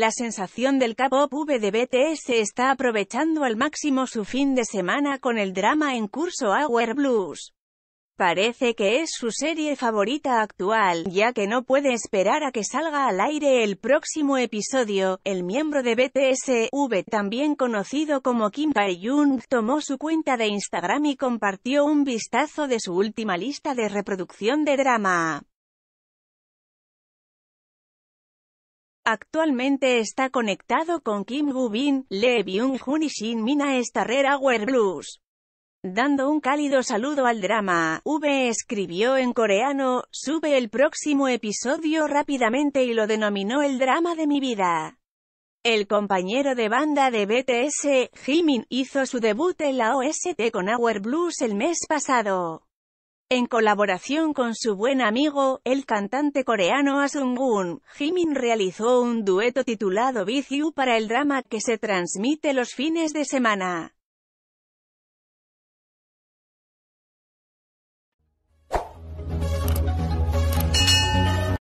La sensación del k V de BTS está aprovechando al máximo su fin de semana con el drama en curso Hour Blues. Parece que es su serie favorita actual, ya que no puede esperar a que salga al aire el próximo episodio. El miembro de BTS, V, también conocido como Kim Tae-jung, tomó su cuenta de Instagram y compartió un vistazo de su última lista de reproducción de drama. Actualmente está conectado con Kim Gubin, Lee Byung-hun y Shin Mina Starrer Hour Blues. Dando un cálido saludo al drama, V escribió en coreano, sube el próximo episodio rápidamente y lo denominó el drama de mi vida. El compañero de banda de BTS, Jimin, hizo su debut en la OST con Hour Blues el mes pasado en colaboración con su buen amigo, el cantante coreano Asungun, ah Jimin realizó un dueto titulado viciu para el drama que se transmite los fines de semana.